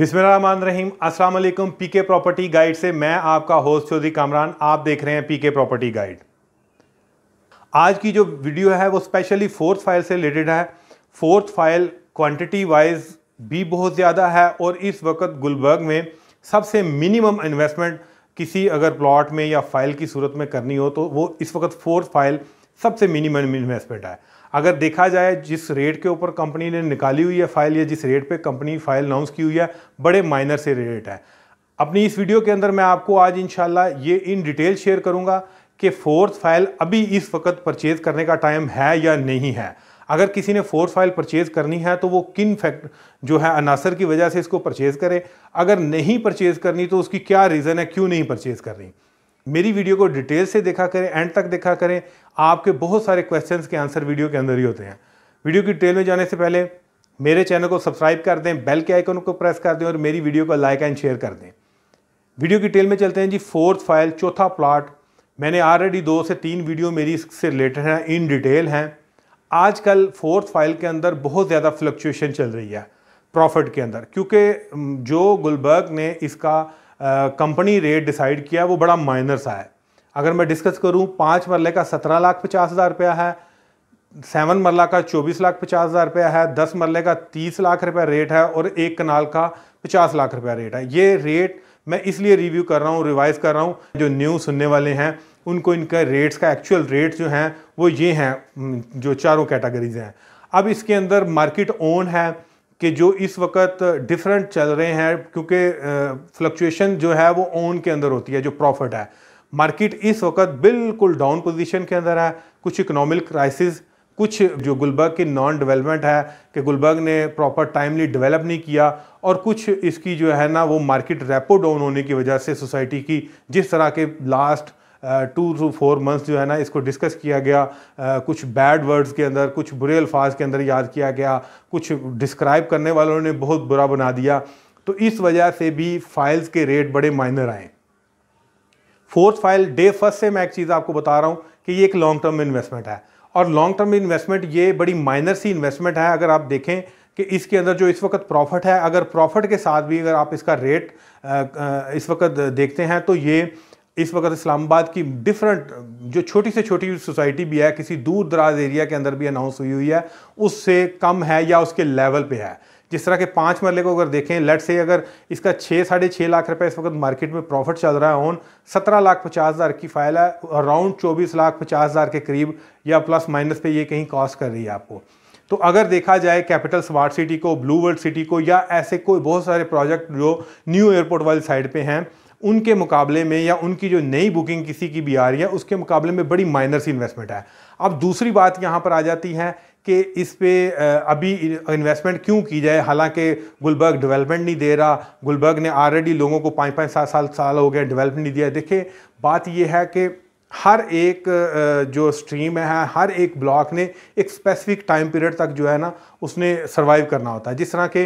बिस्मिल्लाम अस्सलाम वालेकुम पीके property guide से मैं आपका होस्ट चौधरी कामरान आप देख रहे हैं पीके प्रॉपर्टी गाइड आज की जो वीडियो है वो स्पेशली फोर्थ फाइल से रिलेटेड है फोर्थ फाइल क्वांटिटी वाइज भी बहुत ज़्यादा है और इस वक्त गुलबर्ग में सबसे मिनिमम इन्वेस्टमेंट किसी अगर प्लॉट में या फाइल की सूरत में करनी हो तो वो इस वक्त फोर्थ फाइल सबसे मिनिमम इन्वेस्टमेंट है अगर देखा जाए जिस रेट के ऊपर कंपनी ने निकाली हुई है फाइल या जिस रेट पे कंपनी फाइल अनाउंस की हुई है बड़े माइनर से रेट है अपनी इस वीडियो के अंदर मैं आपको आज इनशाला ये इन डिटेल शेयर करूँगा कि फोर्थ फाइल अभी इस वक्त परचेज़ करने का टाइम है या नहीं है अगर किसी ने फोर्थ फाइल परचेज़ करनी है तो वो किन फैक्ट जो है अनासर की वजह से इसको परचेज़ करे अगर नहीं परचेज़ करनी तो उसकी क्या रीज़न है क्यों नहीं परचेज़ करनी मेरी वीडियो को डिटेल से देखा करें एंड तक देखा करें आपके बहुत सारे क्वेश्चंस के आंसर वीडियो के अंदर ही होते हैं वीडियो की डिटेल में जाने से पहले मेरे चैनल को सब्सक्राइब कर दें बेल के आइकन को प्रेस कर दें और मेरी वीडियो को लाइक एंड शेयर कर दें वीडियो की डिटेल में चलते हैं जी फोर्थ फाइल चौथा प्लाट मैंने ऑलरेडी दो से तीन वीडियो मेरी इससे रिलेटेड हैं इन डिटेल हैं आजकल फोर्थ फाइल के अंदर बहुत ज़्यादा फ्लक्चुएशन चल रही है प्रॉफिट के अंदर क्योंकि जो गुलबर्ग ने इसका कंपनी रेट डिसाइड किया वो बड़ा माइनर सा है अगर मैं डिस्कस करूँ पाँच मरले का सत्रह लाख पचास हज़ार रुपया है सेवन मरला का चौबीस लाख पचास हज़ार रुपया है दस मरले का तीस लाख रुपया रेट है और एक कनाल का पचास लाख रुपया रेट है ये रेट मैं इसलिए रिव्यू कर रहा हूँ रिवाइज़ कर रहा हूँ जो न्यू सुनने वाले हैं उनको इनका रेट्स का एक्चुअल रेट जो हैं वो ये हैं जो चारों कैटेगरीज हैं अब इसके अंदर मार्केट ओन है कि जो इस वक्त डिफरेंट चल रहे हैं क्योंकि फ्लक्चुएशन जो है वो ओन के अंदर होती है जो प्रॉफिट है मार्केट इस वक्त बिल्कुल डाउन पोजीशन के अंदर है कुछ इकोनॉमिक क्राइसिस कुछ जो गुलबर्ग की नॉन डेवलपमेंट है कि गुलबर्ग ने प्रॉपर टाइमली डेवलप नहीं किया और कुछ इसकी जो है ना वो मार्केट रेपो डाउन होने की वजह से सोसाइटी की जिस तरह के last two two four months जो है ना इसको डिस्कस किया गया आ, कुछ बैड वर्ड्स के अंदर कुछ बुरे अल्फाज के अंदर याद किया गया कुछ डिस्क्राइब करने वालों ने बहुत बुरा बना दिया तो इस वजह से भी फाइल्स के रेट बड़े माइनर आए फोर्थ फाइल डे फर्स्ट से मैं एक चीज़ आपको बता रहा हूँ कि ये एक लॉन्ग टर्म इन्वेस्टमेंट है और लॉन्ग टर्म इन्वेस्टमेंट ये बड़ी माइनर सी इन्वेस्टमेंट है अगर आप देखें कि इसके अंदर जो इस वक्त प्रॉफिट है अगर प्रॉफिट के साथ भी अगर आप इसका रेट इस वक्त देखते हैं तो ये इस वक्त इस्लामाबाद की डिफरेंट जो छोटी से छोटी सोसाइटी भी है किसी दूर दराज एरिया के अंदर भी अनाउंस हुई हुई है उससे कम है या उसके लेवल पे है जिस तरह के पाँच मरले को अगर देखें लेट से अगर इसका छः साढ़े छः लाख रुपए इस वक्त मार्केट में प्रॉफिट चल रहा है ऑन सत्रह लाख पचास हज़ार की फाइल है अराउंड चौबीस लाख पचास हज़ार के करीब या प्लस माइनस पे ये कहीं कॉस्ट कर रही है आपको तो अगर देखा जाए कैपिटल स्मार्ट सिटी को ब्लू वर्ल्ड सिटी को या ऐसे कोई बहुत सारे प्रोजेक्ट जो न्यू एयरपोर्ट वाली साइड पर हैं उनके मुकाबले में या उनकी जो नई बुकिंग किसी की भी आ रही है उसके मुकाबले में बड़ी माइनर सी इन्वेस्टमेंट है अब दूसरी बात यहाँ पर आ जाती है कि इस पर अभी इन्वेस्टमेंट क्यों की जाए हालांकि गुलबर्ग डेवलपमेंट नहीं दे रहा गुलबर्ग ने ऑलरेडी लोगों को पाँच पाँच सात साल साल हो गए डेवलपमेंट नहीं दिया देखिए बात यह है कि हर एक जो स्ट्रीम है हर एक ब्लॉक ने एक स्पेसिफिक टाइम पीरियड तक जो है ना उसने सर्वाइव करना होता है जिस तरह के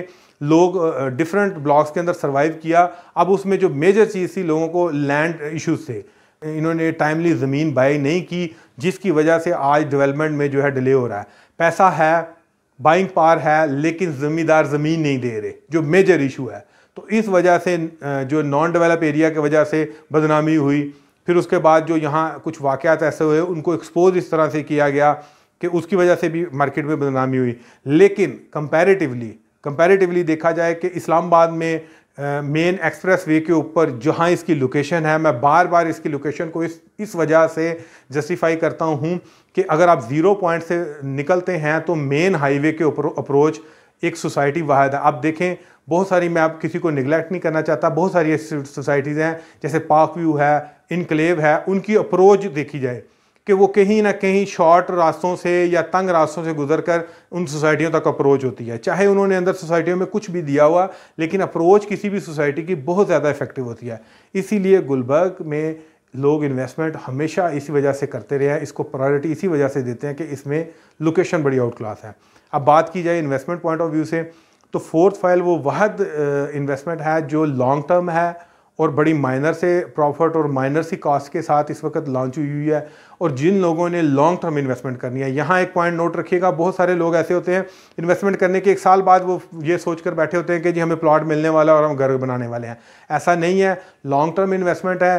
लोग डिफरेंट ब्लॉक्स के अंदर सर्वाइव किया अब उसमें जो मेजर चीज़ थी लोगों को लैंड इश्यूज थे इन्होंने टाइमली ज़मीन बाई नहीं की जिसकी वजह से आज डेवलपमेंट में जो है डिले हो रहा है पैसा है बाइंग पार है लेकिन ज़मींदार ज़मीन नहीं दे रहे जो मेजर इशू है तो इस वजह से जो नॉन डेवलप एरिया की वजह से बदनामी हुई फिर उसके बाद जो यहाँ कुछ वाक़ात ऐसे हुए उनको एक्सपोज इस तरह से किया गया कि उसकी वजह से भी मार्केट में बदनामी हुई लेकिन कंपैरेटिवली कंपैरेटिवली देखा जाए कि इस्लामाबाद में मेन एक्सप्रेस वे के ऊपर जहाँ इसकी लोकेशन है मैं बार बार इसकी लोकेशन को इस इस वजह से जस्टिफाई करता हूँ कि अगर आप ज़ीरो पॉइंट से निकलते हैं तो मेन हाईवे के ऊपर अप्रोच एक सोसाइटी वाहद है आप देखें बहुत सारी मैं आप किसी को निगलेक्ट नहीं करना चाहता बहुत सारी ऐसी सोसाइटीज़ हैं जैसे पार्क व्यू है इनकलेव है उनकी अप्रोच देखी जाए कि वो कहीं ना कहीं शॉर्ट रास्तों से या तंग रास्तों से गुजर कर उन सोसाइटियों तक अप्रोच होती है चाहे उन्होंने अंदर सोसाइटियों में कुछ भी दिया हुआ लेकिन अप्रोच किसी भी सोसाइटी की बहुत ज़्यादा इफेक्टिव होती है इसीलिए गुलबर्ग में लोग इन्वेस्टमेंट हमेशा इसी वजह से करते रहे हैं इसको प्रायोरिटी इसी वजह से देते हैं कि इसमें लोकेशन बड़ी आउट क्लास है अब बात की जाए इन्वेस्टमेंट पॉइंट ऑफ व्यू से तो फोर्थ फाइल वो वहद इन्वेस्टमेंट है जो लॉन्ग टर्म है और बड़ी माइनर से प्रॉफिट और माइनर सी कॉस्ट के साथ इस वक्त लॉन्च हुई हुई है और जिन लोगों ने लॉन्ग टर्म इन्वेस्टमेंट करनी है यहाँ एक पॉइंट नोट रखिएगा बहुत सारे लोग ऐसे होते हैं इन्वेस्टमेंट करने के एक साल बाद वो ये सोच कर बैठे होते हैं कि जी हमें प्लॉट मिलने वाला और हम घर बनाने वाले हैं ऐसा नहीं है लॉन्ग टर्म इन्वेस्टमेंट है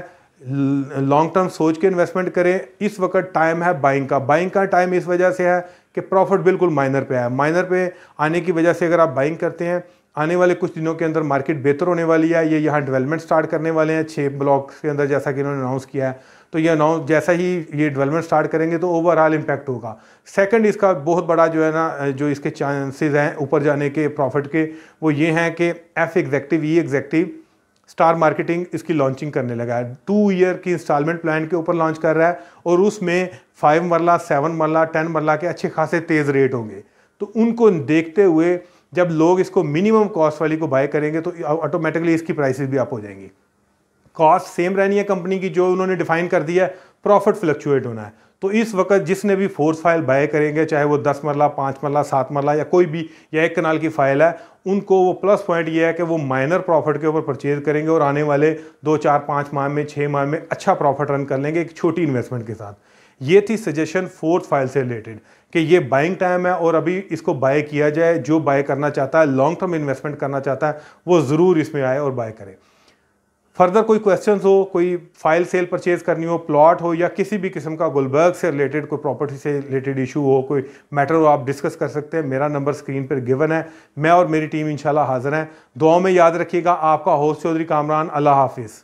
लॉन्ग टर्म सोच के इन्वेस्टमेंट करें इस वक्त टाइम है बाइंग का बाइंग का टाइम इस वजह से है कि प्रॉफिट बिल्कुल माइनर पे है माइनर पे आने की वजह से अगर आप बाइंग करते हैं आने वाले कुछ दिनों के अंदर मार्केट बेहतर होने वाली है ये यहाँ डेवलपमेंट स्टार्ट करने वाले हैं छः ब्लॉक के अंदर जैसा कि इन्होंने अनाउंस किया है तो ये अनाउंस जैसा ही ये डेवलपमेंट स्टार्ट करेंगे तो ओवरऑल इम्पैक्ट होगा सेकंड इसका बहुत बड़ा जो है ना जो इसके चांसेस हैं ऊपर जाने के प्रॉफिट के वो ये हैं कि F executive E executive star marketing इसकी लॉन्चिंग करने लगा है टू ईयर की इंस्टॉलमेंट प्लान के ऊपर लॉन्च कर रहा है और उसमें फाइव मरला सेवन मरला टेन मरला के अच्छे खासे तेज़ रेट होंगे तो उनको देखते हुए जब लोग इसको मिनिमम कॉस्ट वाली को बाय करेंगे तो ऑटोमेटिकली इसकी प्राइसेस भी अप हो जाएंगी कॉस्ट सेम रहनी है कंपनी की जो उन्होंने डिफाइन कर दिया है प्रॉफिट फ्लक्चुएट होना है तो इस वक्त जिसने भी फोर्स फाइल बाय करेंगे चाहे वो दस मरला पाँच मरला सात मरला या कोई भी या एक कनाल की फ़ाइल है उनको वो प्लस पॉइंट ये है कि वो माइनर प्रॉफिट के ऊपर परचेज करेंगे और आने वाले दो चार पाँच माह में छः माह में अच्छा प्रॉफिट रन कर लेंगे एक छोटी इन्वेस्टमेंट के साथ ये थी सजेशन फोर्थ फाइल से रिलेटेड कि ये बाइंग टाइम है और अभी इसको बाय किया जाए जो बाय करना चाहता है लॉन्ग टर्म इन्वेस्टमेंट करना चाहता है वो ज़रूर इसमें आए और बाय करें फर्दर कोई क्वेश्चन हो कोई फाइल सेल परचेज करनी हो प्लॉट हो या किसी भी किस्म का गुलबर्ग से रिलेटेड कोई प्रॉपर्टी से रिलेटेड इशू हो कोई मैटर हो आप डिस्कस कर सकते हैं मेरा नंबर स्क्रीन पर गिवन है मैं और मेरी टीम इंशाल्लाह हाजिर हैं दुआओं में याद रखिएगा आपका होस्ट चौधरी कामरान अल्लाह हाफिज़